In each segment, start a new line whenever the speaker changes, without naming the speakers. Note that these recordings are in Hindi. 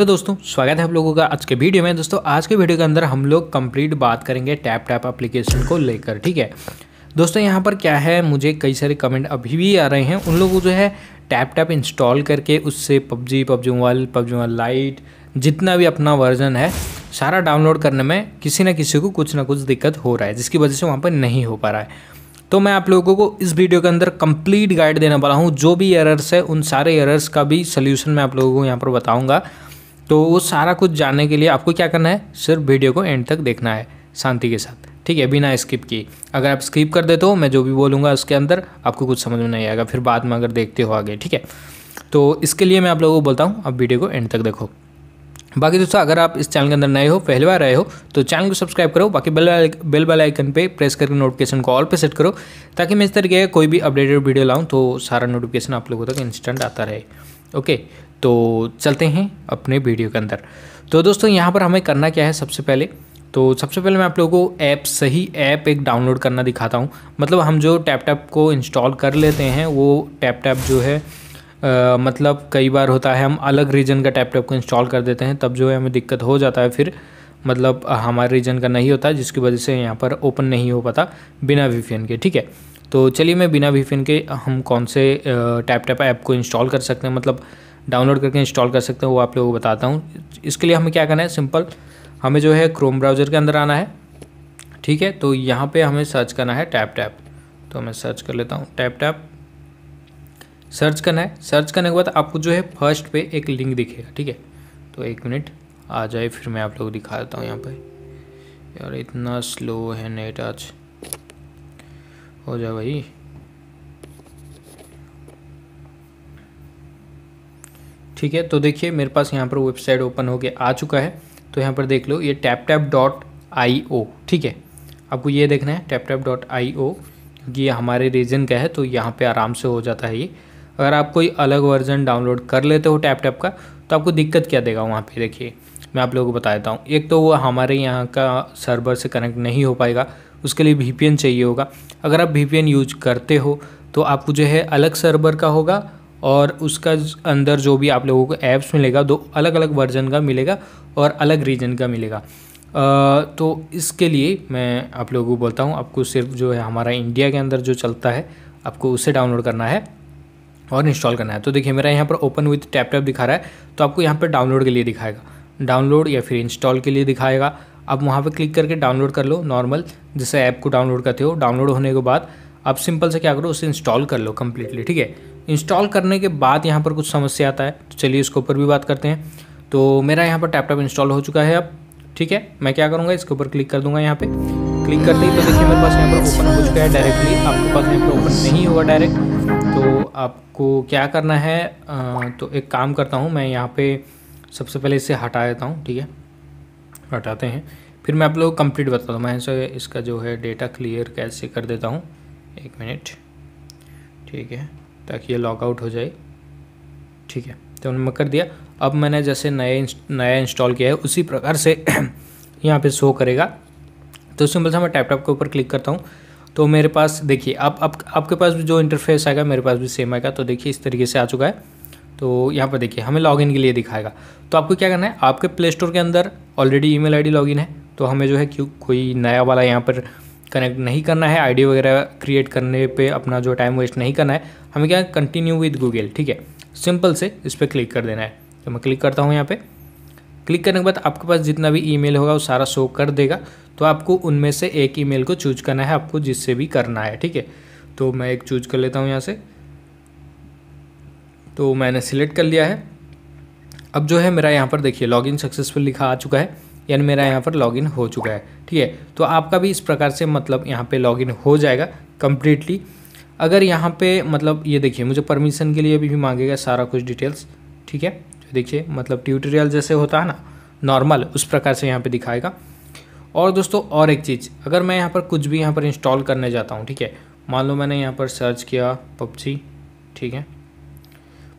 तो दोस्तों स्वागत है आप लोगों का आज के वीडियो में दोस्तों आज के वीडियो के अंदर हम लोग कंप्लीट बात करेंगे टैप टैप एप्लीकेशन को लेकर ठीक है दोस्तों यहाँ पर क्या है मुझे कई सारे कमेंट अभी भी आ रहे हैं उन लोगों को जो है टैप टैप इंस्टॉल करके उससे PUBG PUBG mobile PUBG mobile lite जितना भी अपना वर्जन है सारा डाउनलोड करने में किसी ना किसी को कुछ ना कुछ दिक्कत हो रहा है जिसकी वजह से वहाँ पर नहीं हो पा रहा है तो मैं आप लोगों को इस वीडियो के अंदर कंप्लीट गाइड देने वाला हूँ जो भी एरर्स है उन सारे एरर्स का भी सोल्यूशन मैं आप लोगों को यहाँ पर बताऊँगा तो वो सारा कुछ जानने के लिए आपको क्या करना है सिर्फ वीडियो को एंड तक देखना है शांति के साथ ठीक है बिना स्किप किए अगर आप स्किप कर देते हो मैं जो भी बोलूँगा उसके अंदर आपको कुछ समझ में नहीं आएगा फिर बाद में अगर देखते हो आगे ठीक है तो इसके लिए मैं आप लोगों को बोलता हूँ आप वीडियो को एंड तक देखो बाकी दोस्तों अगर आप इस चैनल के अंदर नए हो पहली बार आए हो तो चैनल को सब्सक्राइब करो बाकी बेल बेल बेल आइकन पे प्रेस करके नोटिफिकेशन को ऑल पे सेट करो ताकि मैं इस तरीके का कोई भी अपडेटेड वीडियो लाऊं तो सारा नोटिफिकेशन आप लोगों तक इंस्टेंट आता रहे ओके तो चलते हैं अपने वीडियो के अंदर तो दोस्तों यहाँ पर हमें करना क्या है सबसे पहले तो सबसे पहले मैं आप लोगों को ऐप सही ऐप एक डाउनलोड करना दिखाता हूँ मतलब हम जो टैप टैप को इंस्टॉल कर लेते हैं वो टैप टैप जो है आ, मतलब कई बार होता है हम अलग रीजन का टैप टैप को इंस्टॉल कर देते हैं तब जो है हमें दिक्कत हो जाता है फिर मतलब हमारे रीजन का नहीं होता जिसकी वजह से यहाँ पर ओपन नहीं हो पाता बिना वी के ठीक है तो चलिए मैं बिना वीफिन के हम कौन से टैप टैप ऐप को इंस्टॉल कर सकते हैं मतलब डाउनलोड करके इंस्टॉल कर सकते हैं वो आप लोगों को बताता हूँ इसके लिए हमें क्या करना है सिंपल हमें जो है क्रोम ब्राउज़र के अंदर आना है ठीक है तो यहाँ पे हमें सर्च करना है टैप टैप तो मैं सर्च कर लेता हूँ टैप टैप सर्च करना है सर्च करने के बाद आपको जो है फर्स्ट पे एक लिंक दिखेगा ठीक है तो एक मिनट आ जाए फिर मैं आप लोग दिखा देता हूँ यहाँ पर यार इतना स्लो है नेट आज हो जा भाई ठीक है तो देखिए मेरे पास यहाँ पर वेबसाइट ओपन होके आ चुका है तो यहाँ पर देख लो ये tap tap dot I O ठीक है आपको ये देखना है tap tap dot I O क्योंकि ये हमारे रीजन का है तो यहाँ पे आराम से हो जाता है ये अगर आप कोई अलग वर्जन डाउनलोड कर लेते हो टैप टैप का तो आपको दिक्कत क्या देगा वहाँ पर देखिए मैं आप लोगों को बता देता हूँ एक तो वो हमारे यहाँ का सर्वर से कनेक्ट नहीं हो पाएगा उसके लिए वी चाहिए होगा अगर आप वी यूज करते हो तो आपको जो है अलग सर्वर का होगा और उसका अंदर जो भी आप लोगों को ऐप्स मिलेगा दो अलग अलग वर्जन का मिलेगा और अलग रीजन का मिलेगा आ, तो इसके लिए मैं आप लोगों को बोलता हूँ आपको सिर्फ जो है हमारा इंडिया के अंदर जो चलता है आपको उसे डाउनलोड करना है और इंस्टॉल करना है तो देखिए मेरा यहाँ पर ओपन विथ टैप टैप दिखा रहा है तो आपको यहाँ पर डाउनलोड के लिए दिखाएगा डाउनलोड या फिर इंस्टॉल के लिए दिखाएगा आप वहाँ पर क्लिक करके डाउनलोड कर लो नॉर्मल जैसे ऐप को डाउनलोड करते हो डाउनलोड होने के बाद आप सिंपल से क्या करो उसे इंस्टॉल कर लो कम्प्लीटली ठीक है इंस्टॉल करने के बाद यहाँ पर कुछ समस्या आता है तो चलिए इसके ऊपर भी बात करते हैं तो मेरा यहाँ पर टैपटॉप इंस्टॉल हो चुका है अब ठीक है मैं क्या करूँगा इसके ऊपर क्लिक कर दूंगा यहाँ पे क्लिक करते ही तो देखिए मेरे पास यहाँ पर ओपन हो चुका है डायरेक्टली आपके पास यहाँ पर ओपन नहीं होगा डायरेक्ट तो आपको क्या करना है आ, तो एक काम करता हूँ मैं यहाँ पर सबसे पहले इसे हटा देता हूँ ठीक है हटाते हैं फिर मैं आप लोग कंप्लीट बताता हूँ मैं ऐसे इसका जो है डेटा क्लियर कैसे कर देता हूँ एक मिनट ठीक है ताकि ये लॉकआउट हो जाए ठीक है तो मैं कर दिया अब मैंने जैसे नए नया इंस्टॉल किया है उसी प्रकार से यहाँ पे शो करेगा तो सिंपल सा मैं टैपटॉप के ऊपर क्लिक करता हूँ तो मेरे पास देखिए आप, आप आपके पास जो इंटरफेस आएगा मेरे पास भी सेम आएगा तो देखिए इस तरीके से आ चुका है तो यहाँ पर देखिए हमें लॉगिन के लिए दिखाएगा तो आपको क्या करना है आपके प्ले स्टोर के अंदर ऑलरेडी ईमेल आईडी लॉगिन है तो हमें जो है क्यों कोई नया वाला यहाँ पर कनेक्ट नहीं करना है आईडी वगैरह क्रिएट करने पे अपना जो टाइम वेस्ट नहीं करना है हमें क्या कंटिन्यू विद गूगल ठीक है सिंपल से इस पर क्लिक कर देना है तो मैं क्लिक करता हूँ यहाँ पर क्लिक करने के बाद आपके पास जितना भी ई होगा वो सारा शो कर देगा तो आपको उनमें से एक ई को चूज करना है आपको जिससे भी करना है ठीक है तो मैं एक चूज कर लेता हूँ यहाँ से तो मैंने सिलेक्ट कर लिया है अब जो है मेरा यहाँ पर देखिए लॉगिन सक्सेसफुल लिखा आ चुका है यानी मेरा यहाँ पर लॉगिन हो चुका है ठीक है तो आपका भी इस प्रकार से मतलब यहाँ पे लॉगिन हो जाएगा कम्प्लीटली अगर यहाँ पे मतलब ये देखिए मुझे परमिशन के लिए भी, भी मांगेगा सारा कुछ डिटेल्स ठीक है तो देखिए मतलब ट्यूटोरियल जैसे होता है ना नॉर्मल उस प्रकार से यहाँ पर दिखाएगा और दोस्तों और एक चीज़ अगर मैं यहाँ पर कुछ भी यहाँ पर इंस्टॉल करने जाता हूँ ठीक है मान लो मैंने यहाँ पर सर्च किया पबजी ठीक है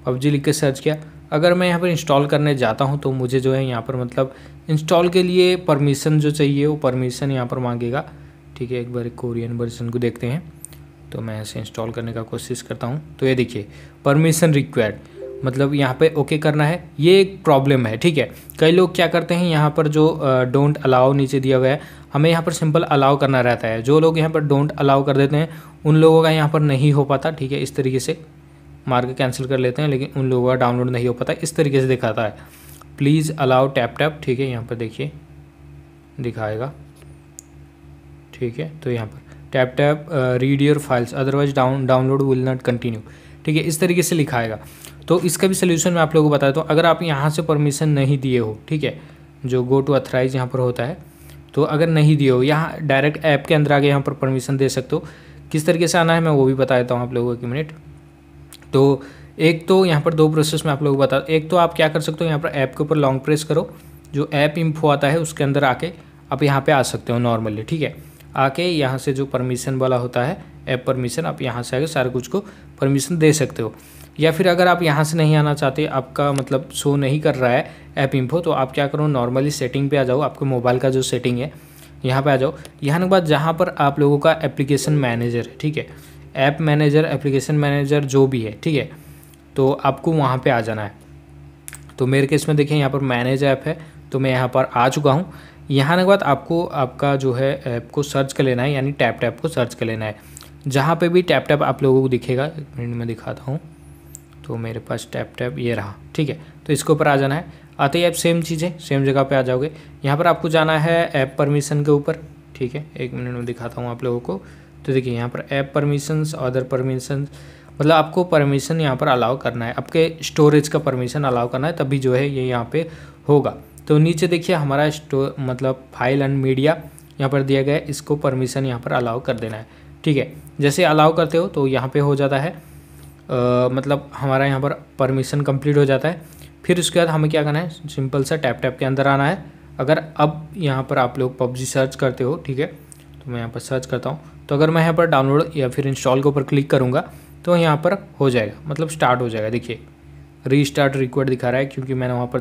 पबजी लिख के सर्च किया अगर मैं यहाँ पर इंस्टॉल करने जाता हूँ तो मुझे जो है यहाँ पर मतलब इंस्टॉल के लिए परमिशन जो चाहिए वो परमिशन यहाँ पर मांगेगा ठीक है एक बार कोरियन वर्जन को देखते हैं तो मैं ऐसे इंस्टॉल करने का कोशिश करता हूँ तो ये देखिए परमिशन रिक्वायर्ड मतलब यहाँ पे ओके करना है ये एक प्रॉब्लम है ठीक है कई लोग क्या करते हैं यहाँ पर जो डोंट अलाउ नीचे दिया गया है हमें यहाँ पर सिंपल अलाउ करना रहता है जो लोग यहाँ पर डोंट अलाउ कर देते हैं उन लोगों का यहाँ पर नहीं हो पाता ठीक है इस तरीके से मार के कैंसिल कर लेते हैं लेकिन उन लोगों का डाउनलोड नहीं हो पाता इस तरीके से दिखाता है प्लीज़ अलाउ टैप टैप ठीक है यहाँ पर देखिए दिखाएगा ठीक है तो यहाँ पर tap tap read your files otherwise down download will not continue ठीक है इस तरीके से लिखाएगा तो इसका भी सोल्यूशन मैं आप लोगों को बता देता हूँ अगर आप यहाँ से परमिशन नहीं दिए हो ठीक है जो गो टू अथराइज यहाँ पर होता है तो अगर नहीं दिए हो यहाँ डायरेक्ट ऐप के अंदर आगे यहाँ पर परमिशन दे सकते हो किस तरीके से आना है मैं वो भी बता देता हूँ आप लोगों को एक मिनट तो एक तो यहाँ पर दो प्रोसेस में आप लोग बता एक तो आप क्या कर सकते हो यहाँ पर ऐप के ऊपर लॉन्ग प्रेस करो जो ऐप इम्फो आता है उसके अंदर आके आप यहाँ पे आ सकते हो नॉर्मली ठीक है आके यहाँ से जो परमिशन वाला होता है ऐप परमिशन आप यहाँ से आके सारे कुछ को परमिशन दे सकते हो या फिर अगर आप यहाँ से नहीं आना चाहते आपका मतलब शो नहीं कर रहा है ऐप इम्फो तो आप क्या करो नॉर्मली सेटिंग पर आ जाओ आपके मोबाइल का जो सेटिंग है यहाँ पर आ जाओ यहाँ के बाद जहाँ पर आप लोगों का एप्लीकेशन मैनेजर है ठीक है ऐप मैनेजर एप्लीकेशन मैनेजर जो भी है ठीक है तो आपको वहाँ पे आ जाना है तो मेरे केस में देखिए यहाँ पर मैनेज ऐप है तो मैं यहाँ पर आ चुका हूँ यहाँ आने के बाद आपको आपका जो है ऐप को सर्च कर लेना है यानी टैप टैप को सर्च कर लेना है जहाँ पे भी टैप टैप आप लोगों को दिखेगा एक मिनट में दिखाता हूँ तो मेरे पास टैप टैप ये रहा ठीक है तो इसके ऊपर आ जाना है आते ही आप सेम चीज़ें सेम जगह पर आ जाओगे यहाँ पर आपको जाना है ऐप परमिशन के ऊपर ठीक है एक मिनट में दिखाता हूँ आप लोगों को तो देखिए यहाँ पर ऐप परमिशंस अदर परमिशंस मतलब आपको परमिशन यहाँ पर अलाउ करना है आपके स्टोरेज का परमिशन अलाउ करना है तभी जो है ये यह यहाँ पे होगा तो नीचे देखिए हमारा स्टोर मतलब फाइल एंड मीडिया यहाँ पर दिया गया है इसको परमिशन यहाँ पर अलाउ कर देना है ठीक है जैसे अलाउ करते हो तो यहाँ पे हो जाता है आ, मतलब हमारा यहाँ पर परमिशन कम्प्लीट हो जाता है फिर उसके बाद हमें क्या करना है सिंपल सा टैप टैप के अंदर आना है अगर अब यहाँ पर आप लोग पबजी सर्च करते हो ठीक है तो मैं यहाँ पर सर्च करता हूँ तो अगर मैं यहाँ पर डाउनलोड या फिर इंस्टॉल के ऊपर क्लिक करूँगा तो यहाँ पर हो जाएगा मतलब स्टार्ट हो जाएगा देखिए री स्टार्ट रिक्वेड दिखा रहा है क्योंकि मैंने वहाँ पर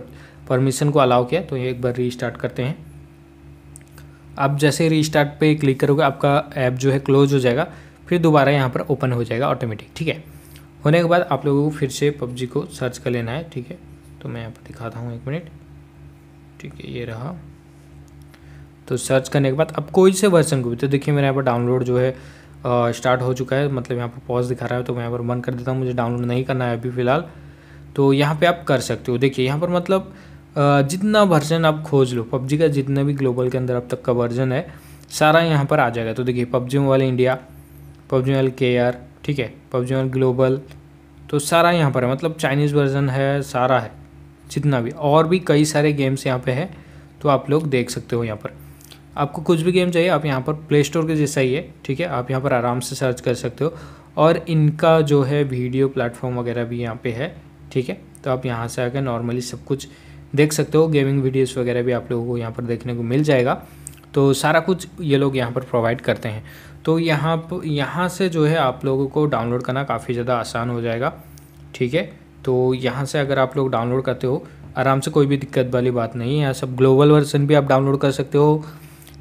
परमिशन को अलाउ किया तो ये एक बार री स्टार्ट करते हैं आप जैसे री स्टार्ट पर क्लिक करोगे आपका ऐप जो है क्लोज हो जाएगा फिर दोबारा यहाँ पर ओपन हो जाएगा ऑटोमेटिक ठीक है होने के बाद आप लोगों को फिर से पबजी को सर्च कर लेना है ठीक है तो मैं यहाँ पर दिखाता हूँ एक मिनट ठीक है ये रहा तो सर्च करने के बाद अब कोई से वर्जन को भी तो देखिए मेरा यहाँ पर डाउनलोड जो है स्टार्ट हो चुका है मतलब यहाँ पर पॉज दिखा रहा है तो मैं यहाँ पर मन कर देता हूँ मुझे डाउनलोड नहीं करना है अभी फ़िलहाल तो यहाँ पर आप कर सकते हो देखिए यहाँ पर मतलब जितना वर्जन आप खोज लो पबजी का जितना भी ग्लोबल के अंदर अब तक का वर्जन है सारा यहाँ पर आ जाएगा तो देखिए PUBG mobile India PUBG mobile के ठीक है पबजी मोबाइल ग्लोबल तो सारा यहाँ पर है मतलब चाइनीज़ वर्जन है सारा है जितना भी और भी कई सारे गेम्स यहाँ पे हैं तो आप लोग देख सकते हो यहाँ पर आपको कुछ भी गेम चाहिए आप यहाँ पर प्ले स्टोर के जैसा ही है ठीक है आप यहाँ पर आराम से सर्च कर सकते हो और इनका जो है वीडियो प्लेटफॉर्म वगैरह भी यहाँ पे है ठीक है तो आप यहाँ से आकर नॉर्मली सब कुछ देख सकते हो गेमिंग वीडियोस वगैरह भी आप लोगों को यहाँ पर देखने को मिल जाएगा तो सारा कुछ ये लोग यहाँ पर प्रोवाइड करते हैं तो यहाँ पर यहाँ से जो है आप लोगों को डाउनलोड करना काफ़ी ज़्यादा आसान हो जाएगा ठीक है तो यहाँ से अगर आप लोग डाउनलोड करते हो आराम से कोई भी दिक्कत वाली बात नहीं है सब ग्लोबल वर्जन भी आप डाउनलोड कर सकते हो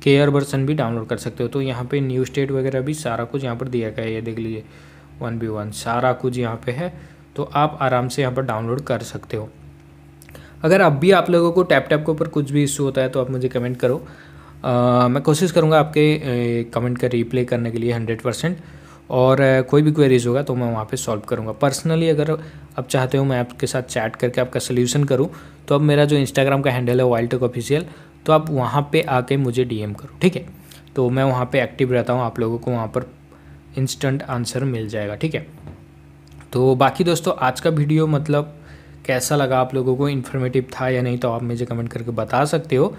केयर वर्सन भी डाउनलोड कर सकते हो तो यहाँ पे न्यू स्टेट वगैरह भी सारा कुछ यहाँ पर दिया गया है ये देख लीजिए वन बी वन सारा कुछ यहाँ पे है तो आप आराम से यहाँ पर डाउनलोड कर सकते हो अगर अब भी आप लोगों को टैप टैप के ऊपर कुछ भी इशू होता है तो आप मुझे कमेंट करो आ, मैं कोशिश करूँगा आपके कमेंट का रिप्ले करने के लिए हंड्रेड परसेंट और कोई भी क्वेरीज होगा तो मैं वहाँ पे सॉल्व करूँगा पर्सनली अगर आप चाहते हो मैं आपके साथ चैट करके आपका सोल्यूशन करूँ तो अब मेरा जो इंस्टाग्राम का हैंडल है वाइल्ड ऑफिशियल तो आप वहाँ पे आके मुझे डीएम करो ठीक है तो मैं वहाँ पे एक्टिव रहता हूँ आप लोगों को वहाँ पर इंस्टेंट आंसर मिल जाएगा ठीक है तो बाकी दोस्तों आज का वीडियो मतलब कैसा लगा आप लोगों को इन्फॉर्मेटिव था या नहीं तो आप मुझे कमेंट करके बता सकते हो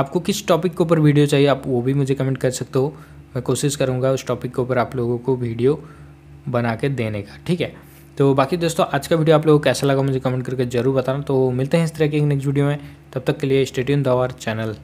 आपको किस टॉपिक के ऊपर वीडियो चाहिए आप वो भी मुझे कमेंट कर सकते हो मैं कोशिश करूँगा उस टॉपिक के ऊपर आप लोगों को वीडियो बना के देने का ठीक है तो बाकी दोस्तों आज का वीडियो आप लोगों को कैसा लगा मुझे कमेंट करके जरूर बताना तो मिलते हैं इस तरह की नेक्स्ट वीडियो में तब तक के लिए स्टेडियम दवार चैनल